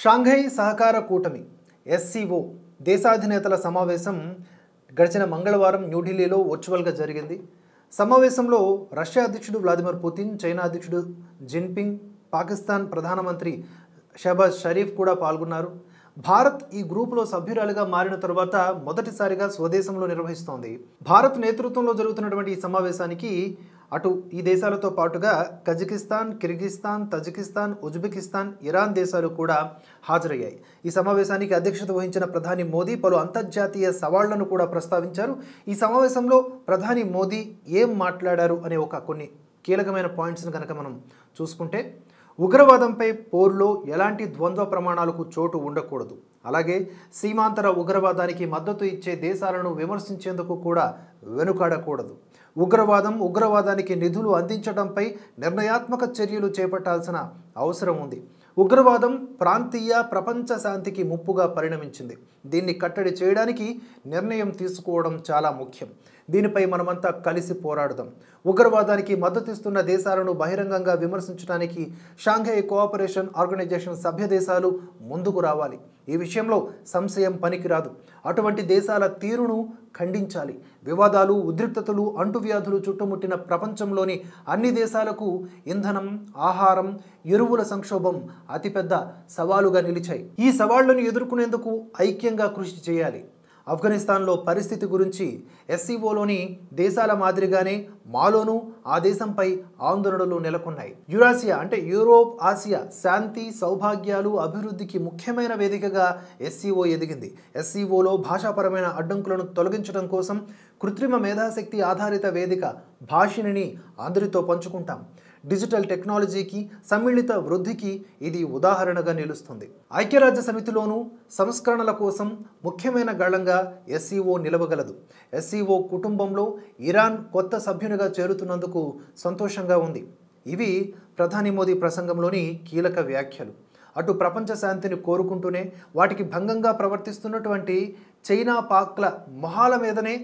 Shanghai సహకార కూటమి SCO దేశాధినేతల సమావేశం గడిచిన మంగళవారం న్యూఢిల్లీలో వర్చువల్గా జరిగింది సమావేశంలో రష్యా అధ్యక్షుడు వ్లాదిమిర్ పుతిన్ చైనా అధ్యక్షుడు జిన్పింగ్ పాకిస్తాన్ ప్రధానమంత్రి షహబాజ్ షరీఫ్ కూడా పాల్గొన్నారు భారత్ ఈ గ్రూపులో సభ్యురాలుగా మారిన తరువాత మొదటిసారిగా స్వదేశంలో నిర్వహిస్తోంది భారత్ నేతృత్వంలో జరుగుతున్నటువంటి ఈ సమావేశానికి అటు ఈ దేశాలతో పాటుగా Kazakhstan Kyrgyzstan Tajikistan Uzbekistan Iran దేశాలు కూడా హాజరయ్యాయి ఈ సమావేశానికి అధ్యక్షత వహించిన ప్రధాని మోదీ పలు అంతర్జాతీయ సవాళ్లను కూడా ప్రస్తావించారు ఈ సమావేశంలో ప్రధాని మోదీ ఏం మాట్లాడారు అనే ఒక కొన్ని కీలకమైన పాయింట్స్ని కనుక మనం చూసుకుంటే ఉగ్రవాదంపై పోర్లో ఎలాంటి ద్వంద్వ ప్రమాణాలకు చోటు ఉండకూడదు అలాగే సీమాంతర ఉగ్రవాదానికి మద్దతు ఇచ్చే దేశాలను విమర్శించేందుకు కూడా వెనుకాడకూడదు ఉగ్రవాదం ఉగ్రవాదానికి నిధులు అందించడంపై నిర్ణయాత్మక చర్యలు చేపట్టాల్సిన అవసరం ఉంది ఉగ్రవాదం ప్రాంతీయ ప్రపంచ శాంతికి ముప్పుగా పరిణమించింది దీన్ని కట్టడి చేయడానికి నిర్ణయం తీసుకోవడం చాలా ముఖ్యం దీనిపై మనమంతా కలిసి పోరాడదాం ఉగ్రవాదానికి మద్దతిస్తున్న దేశాలను బహిరంగంగా విమర్శించడానికి షాంఘై కోఆపరేషన్ ఆర్గనైజేషన్ సభ్య దేశాలు ముందుకు రావాలి ఈ విషయంలో సంశయం పనికిరాదు అటువంటి దేశాల తీరును ఖండించాలి వివాదాలు ఉద్రిక్తతలు అంటువ్యాధులు చుట్టుముట్టిన ప్రపంచంలోని అన్ని దేశాలకు ఇంధనం ఆహారం ఎరువుల సంక్షోభం అతిపెద్ద సవాలుగా నిలిచాయి ఈ సవాళ్లను ఎదుర్కొనేందుకు ఐక్యంగా కృషి చేయాలి ఆఫ్ఘనిస్తాన్లో పరిస్థితి గురించి ఎస్సీఓలోని దేశాల మాదిరిగానే మాలోనూ ఆ దేశంపై ఆందోళనలు నెలకొన్నాయి యురాసియా అంటే యూరోప్ ఆసియా శాంతి సౌభాగ్యాలు అభివృద్ధికి ముఖ్యమైన వేదికగా ఎస్సీఓ ఎదిగింది ఎస్సీఓలో భాషాపరమైన అడ్డంకులను తొలగించడం కోసం కృత్రిమ మేధాశక్తి ఆధారిత వేదిక భాషిణిని అందరితో పంచుకుంటాం డిజిటల్ టెక్నాలజీకి సమ్మిళిత వృద్ధికి ఇది ఉదాహరణగా నిలుస్తుంది ఐక్యరాజ్య సమితిలోనూ సంస్కరణల కోసం ముఖ్యమైన గళంగా ఎస్సీఓ నిలవగలదు ఎస్సీఓ కుటుంబంలో ఇరాన్ కొత్త సభ్యునిగా చేరుతున్నందుకు సంతోషంగా ఉంది ఇవి ప్రధాని మోదీ ప్రసంగంలోని కీలక వ్యాఖ్యలు అటు ప్రపంచ శాంతిని కోరుకుంటూనే వాటికి భంగంగా ప్రవర్తిస్తున్నటువంటి చైనా పాక్ల మొహాల మీదనే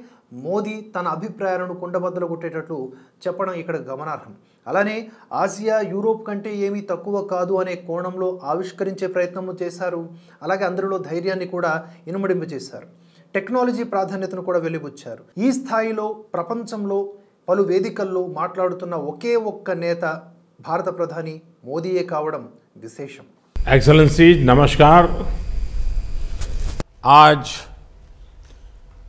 మోదీ తన అభిప్రాయాలను కుండబద్దలు కొట్టేటట్లు చెప్పడం ఇక్కడ గమనార్హం అలానే ఆసియా యూరోప్ కంటే ఏమీ తక్కువ కాదు అనే కోణంలో ఆవిష్కరించే ప్రయత్నము చేశారు అలాగే అందరిలో ధైర్యాన్ని కూడా ఇనుమడింపు చేశారు టెక్నాలజీ ప్రాధాన్యతను కూడా వెలిబుచ్చారు ఈ స్థాయిలో ప్రపంచంలో పలు వేదికల్లో మాట్లాడుతున్న ఒకే ఒక్క నేత భారత ప్రధాని మోదీయే కావడం విశేషం ఎక్సలెన్సీ నమస్కార్ ఆజ్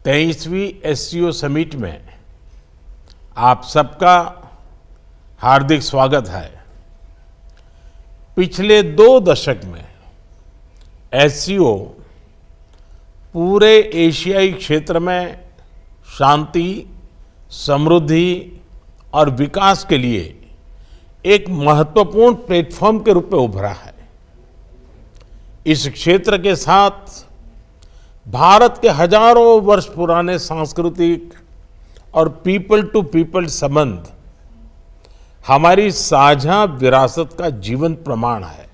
तेईसवीं एस సమిట్ మే ఆప్ సబ్కా हार्दिक स्वागत है पिछले दो दशक में एस पूरे एशियाई क्षेत्र में शांति समृद्धि और विकास के लिए एक महत्वपूर्ण प्लेटफॉर्म के रूप में उभरा है इस क्षेत्र के साथ भारत के हजारों वर्ष पुराने सांस्कृतिक और पीपल टू पीपल संबंध हमारी साझा विरासत का जीवंत प्रमाण है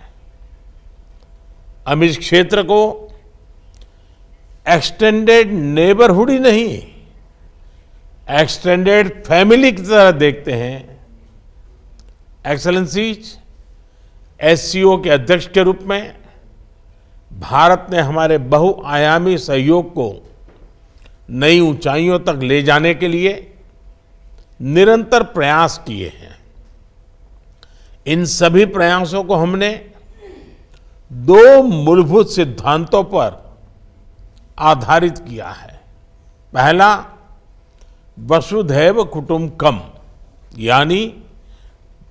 हम इस क्षेत्र को एक्सटेंडेड नेबरहुड ही नहीं एक्सटेंडेड फैमिली की तरह देखते हैं एक्सलेंसीज एससीओ के अध्यक्ष के रूप में भारत ने हमारे बहुआयामी सहयोग को नई ऊंचाइयों तक ले जाने के लिए निरंतर प्रयास किए हैं इन सभी प्रयासों को हमने दो मूलभूत सिद्धांतों पर आधारित किया है पहला वसुधैव कुटुंबकम यानी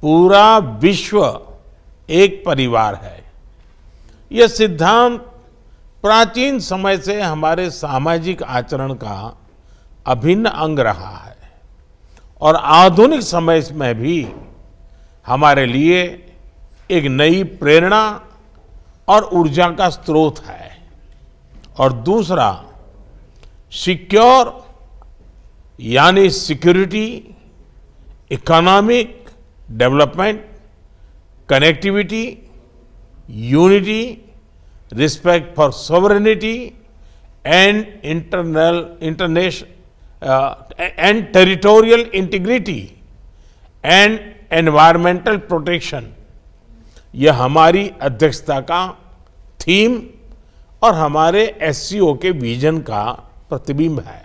पूरा विश्व एक परिवार है यह सिद्धांत प्राचीन समय से हमारे सामाजिक आचरण का अभिन्न अंग रहा है और आधुनिक समय में भी हमारे लिए एक नई प्रेरणा और ऊर्जा का स्रोत है और दूसरा सिक्योर यानी security economic development connectivity unity respect for sovereignty and internal international and territorial integrity and environmental protection यह हमारी अध्यक्षता का थीम और हमारे एस के विजन का प्रतिबिंब है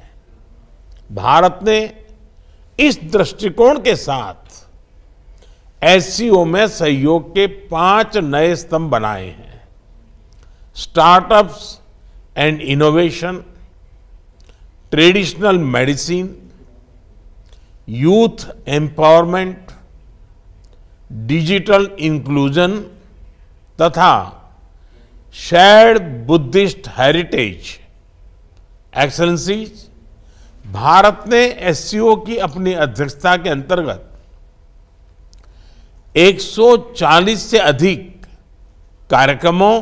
भारत ने इस दृष्टिकोण के साथ एस में सहयोग के पांच नए स्तंभ बनाए हैं startups and innovation traditional medicine youth empowerment digital inclusion तथा shared Buddhist heritage excellencies Bharat ने एस की अपनी अध्यक्षता के अंतर्गत 140 से अधिक कार्यक्रमों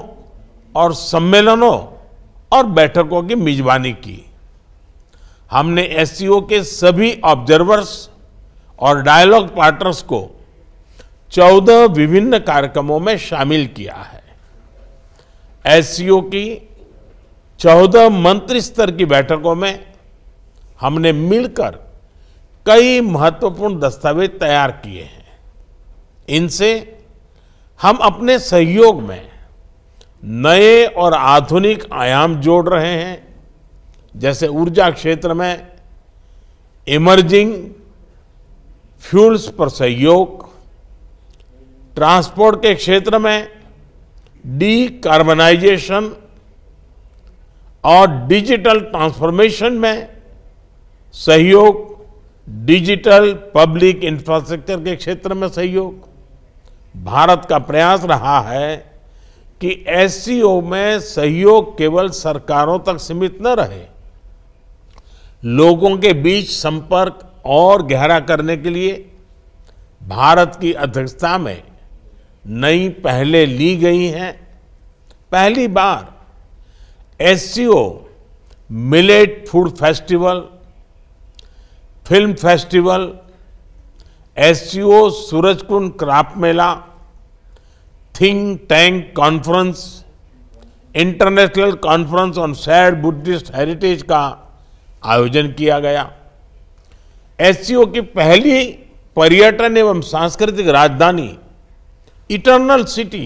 और सम्मेलनों और बैठकों की मेजबानी की हमने एस के सभी ऑब्जर्वर्स और डायलॉग पार्टनर्स को चौदह विभिन्न कार्यक्रमों में शामिल किया है एस की चौदह मंत्री स्तर की बैठकों में हमने मिलकर कई महत्वपूर्ण दस्तावेज तैयार किए हैं इनसे हम अपने सहयोग में नए और आधुनिक आयाम जोड़ रहे हैं जैसे ऊर्जा क्षेत्र में इमर्जिंग फ्यूल्स पर सहयोग ट्रांसपोर्ट के क्षेत्र में डी कार्बनाइजेशन और डिजिटल ट्रांसफॉर्मेशन में सहयोग डिजिटल पब्लिक इंफ्रास्ट्रक्चर के क्षेत्र में सहयोग भारत का प्रयास रहा है कि एस में सहयोग केवल सरकारों तक सीमित न रहे लोगों के बीच संपर्क और गहरा करने के लिए भारत की अध्यक्षता में नई पहले ली गई हैं पहली बार S millet food festival film festival S Surajkund craft mela think tank conference international conference on shared Buddhist heritage का आयोजन किया गया एस की पहली पर्यटन एवं सांस्कृतिक राजधानी इटर्नल सिटी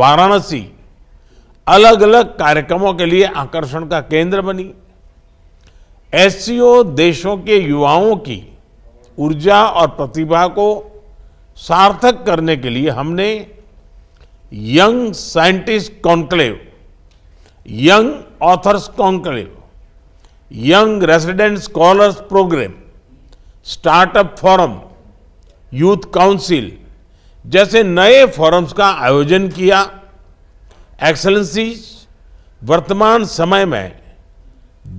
वाराणसी अलग अलग कार्यक्रमों के लिए आकर्षण का केंद्र बनी ऐसी देशों के युवाओं की ऊर्जा और प्रतिभा को सार्थक करने के लिए हमने young scientist conclave young authors conclave young resident scholars programme startup forum youth council जैसे नए फोरम्स का आयोजन किया एक्सलेंसीज वर्तमान समय में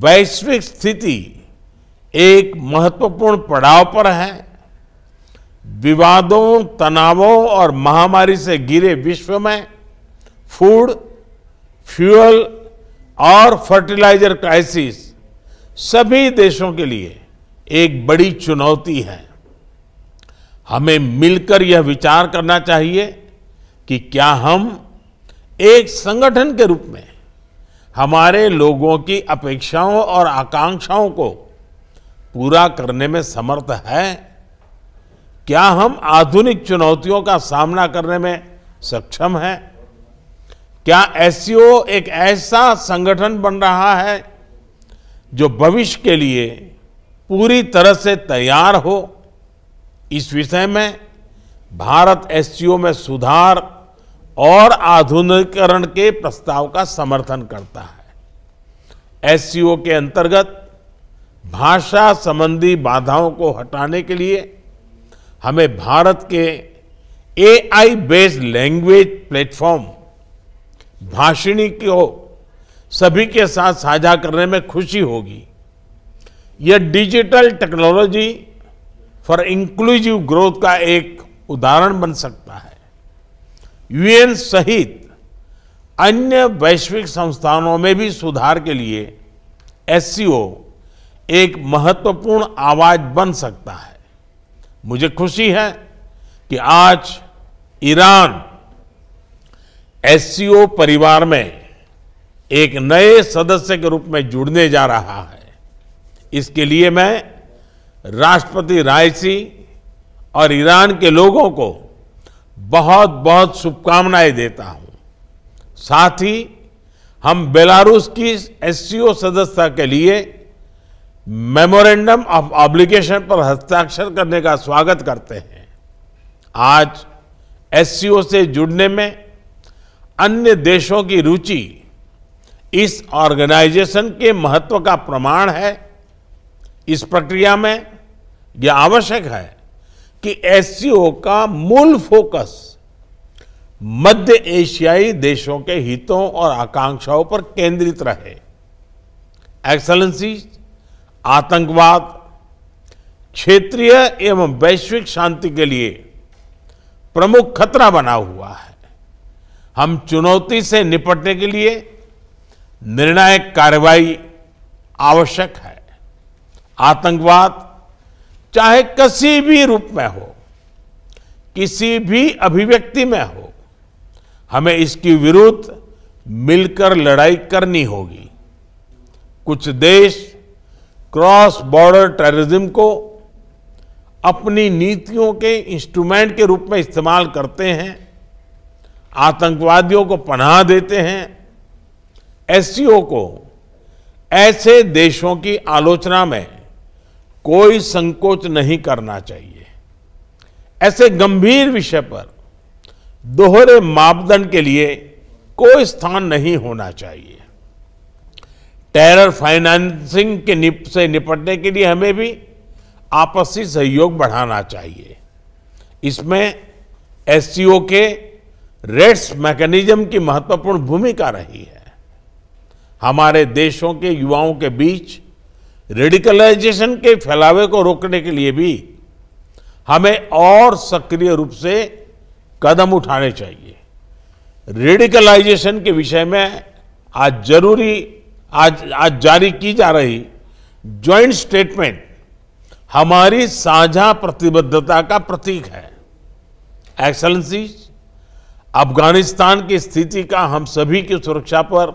वैश्विक स्थिति एक महत्वपूर्ण पड़ाव पर है विवादों तनावों और महामारी से घिरे विश्व में फूड फ्यूल और फर्टिलाइजर क्राइसिस सभी देशों के लिए एक बड़ी चुनौती है हमें मिलकर यह विचार करना चाहिए कि क्या हम एक संगठन के रूप में हमारे लोगों की अपेक्षाओं और आकांक्षाओं को पूरा करने में समर्थ है क्या हम आधुनिक चुनौतियों का सामना करने में सक्षम हैं क्या एस एक ऐसा संगठन बन रहा है जो भविष्य के लिए पूरी तरह से तैयार हो इस विषय में भारत एससीओ में सुधार और आधुनिकीकरण के प्रस्ताव का समर्थन करता है एससीओ के अंतर्गत भाषा संबंधी बाधाओं को हटाने के लिए हमें भारत के AI based language platform Bhashini को सभी के साथ साझा करने में खुशी होगी यह digital technology for inclusive growth का एक उदाहरण बन सकता है यूएन सहित अन्य वैश्विक संस्थानों में भी सुधार के लिए एस एक महत्वपूर्ण आवाज बन सकता है मुझे खुशी है कि आज ईरान एस परिवार में एक नए सदस्य के रूप में जुड़ने जा रहा है इसके लिए मैं राष्ट्रपति रायसी और ईरान के लोगों को बहुत बहुत शुभकामनाएं देता हूं साथ ही हम बेलारूस की एस सदस्यता के लिए मेमोरेंडम ऑफ ऑब्लिगेशन पर हस्ताक्षर करने का स्वागत करते हैं आज एस से जुड़ने में अन्य देशों की रुचि इस ऑर्गेनाइजेशन के महत्व का प्रमाण है इस प्रक्रिया में यह आवश्यक है कि एस का मूल फोकस मध्य एशियाई देशों के हितों और आकांक्षाओं पर केंद्रित रहे एक्सलेंसी आतंकवाद क्षेत्रीय एवं वैश्विक शांति के लिए प्रमुख खतरा बना हुआ है हम चुनौती से निपटने के लिए निर्णायक कार्रवाई आवश्यक है आतंकवाद चाहे किसी भी रूप में हो किसी भी अभिव्यक्ति में हो हमें इसकी विरुद्ध मिलकर लड़ाई करनी होगी कुछ देश क्रॉस बॉर्डर टेररिज्म को अपनी नीतियों के इंस्ट्रूमेंट के रूप में इस्तेमाल करते हैं आतंकवादियों को पनाह देते हैं एस को ऐसे देशों की आलोचना में कोई संकोच नहीं करना चाहिए ऐसे गंभीर विषय पर दोहरे मापदंड के लिए कोई स्थान नहीं होना चाहिए टेरर फाइनेंसिंग के निप से निपटने के लिए हमें भी आपसी सहयोग बढ़ाना चाहिए इसमें एस के रेट्स मैकेनिज्म की महत्वपूर्ण भूमिका रही है हमारे देशों के युवाओं के बीच रेडिकलाइजेशन के फैलावे को रोकने के लिए भी हमें और सक्रिय रूप से कदम उठाने चाहिए रेडिकलाइजेशन के विषय में आज जरूरी आज आज जारी की जा रही ज्वाइंट स्टेटमेंट हमारी साझा प्रतिबद्धता का प्रतीक है एक्सलेंसी अफगानिस्तान की स्थिति का हम सभी की सुरक्षा पर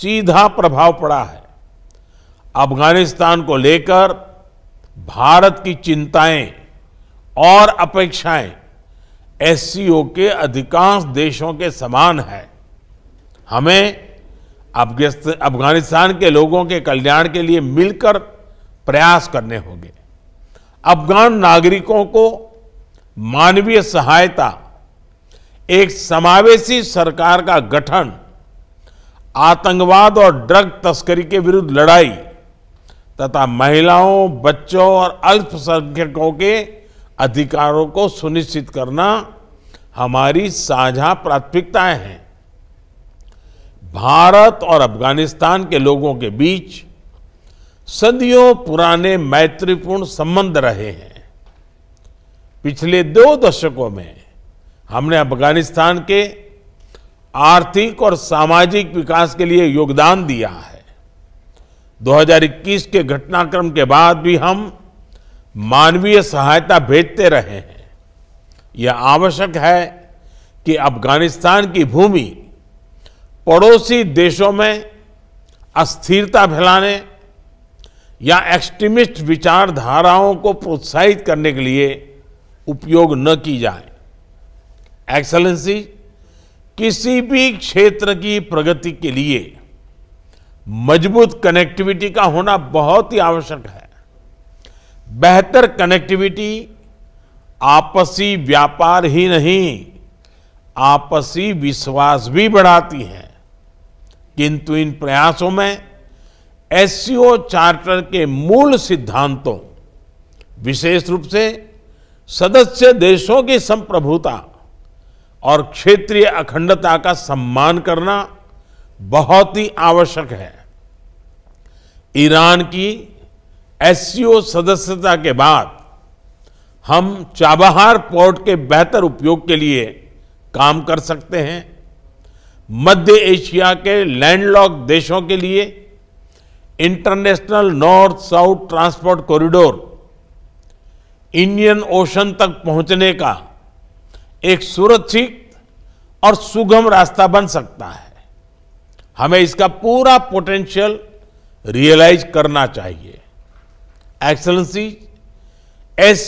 सीधा प्रभाव पड़ा है अफगानिस्तान को लेकर भारत की चिंताएं और अपेक्षाएं एस के अधिकांश देशों के समान है हमें अफगानिस्तान के लोगों के कल्याण के लिए मिलकर प्रयास करने होंगे अफगान नागरिकों को मानवीय सहायता एक समावेशी सरकार का गठन आतंकवाद और ड्रग तस्करी के विरुद्ध लड़ाई तथा महिलाओं बच्चों और अल्पसंख्यकों के अधिकारों को सुनिश्चित करना हमारी साझा प्राथमिकताएं हैं भारत और अफगानिस्तान के लोगों के बीच सदियों पुराने मैत्रीपूर्ण संबंध रहे हैं पिछले दो दशकों में हमने अफगानिस्तान के आर्थिक और सामाजिक विकास के लिए योगदान दिया है 2021 के घटनाक्रम के बाद भी हम मानवीय सहायता भेजते रहे हैं यह आवश्यक है कि अफगानिस्तान की भूमि पड़ोसी देशों में अस्थिरता फैलाने या एक्सट्रीमिस्ट विचारधाराओं को प्रोत्साहित करने के लिए उपयोग न की जाए एक्सलेंसी किसी भी क्षेत्र की प्रगति के लिए मजबूत कनेक्टिविटी का होना बहुत ही आवश्यक है बेहतर कनेक्टिविटी आपसी व्यापार ही नहीं आपसी विश्वास भी बढ़ाती है किंतु इन प्रयासों में एस चार्टर के मूल सिद्धांतों विशेष रूप से सदस्य देशों की संप्रभुता और क्षेत्रीय अखंडता का सम्मान करना बहुत ही आवश्यक है ईरान की एससीओ सदस्यता के बाद हम चाबहार पोर्ट के बेहतर उपयोग के लिए काम कर सकते हैं मध्य एशिया के लैंडलॉक देशों के लिए international north south transport corridor Indian ocean तक पहुंचने का एक सुरक्षित और सुगम रास्ता बन सकता है हमें इसका पूरा पोटेंशियल रियलाइज करना चाहिए एक्सलेंसी एस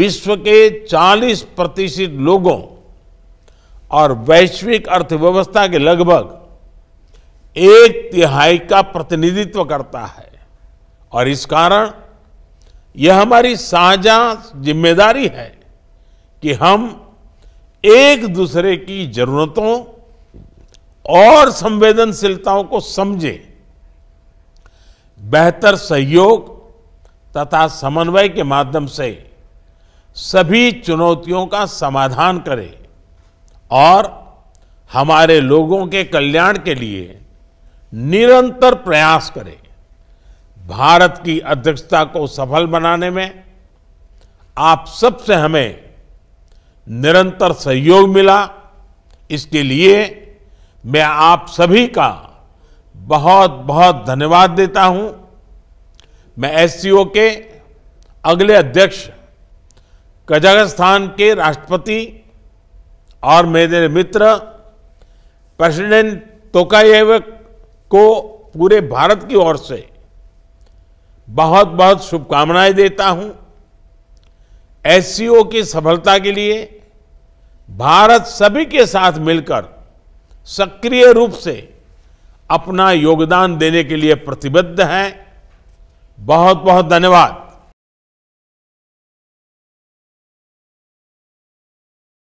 विश्व के 40 प्रतिशत लोगों और वैश्विक अर्थव्यवस्था के लगभग एक तिहाई का प्रतिनिधित्व करता है और इस कारण यह हमारी साझा जिम्मेदारी है कि हम एक दूसरे की जरूरतों और संवेदनशीलताओं को समझे बेहतर सहयोग तथा समन्वय के माध्यम से सभी चुनौतियों का समाधान करें और हमारे लोगों के कल्याण के लिए निरंतर प्रयास करें भारत की अध्यक्षता को सफल बनाने में आप सब से हमें निरंतर सहयोग मिला इसके लिए मैं आप सभी का बहुत बहुत धन्यवाद देता हूं मैं एस के अगले अध्यक्ष कजाकिस्तान के राष्ट्रपति और मेरे मित्र प्रेसिडेंट तोकायेव को पूरे भारत की ओर से बहुत बहुत शुभकामनाएं देता हूं एस की सफलता के लिए भारत सभी के साथ मिलकर सक्रिय रूप से अपना योगदान देने के लिए प्रतिबद्ध हैं बहुत बहुत धन्यवाद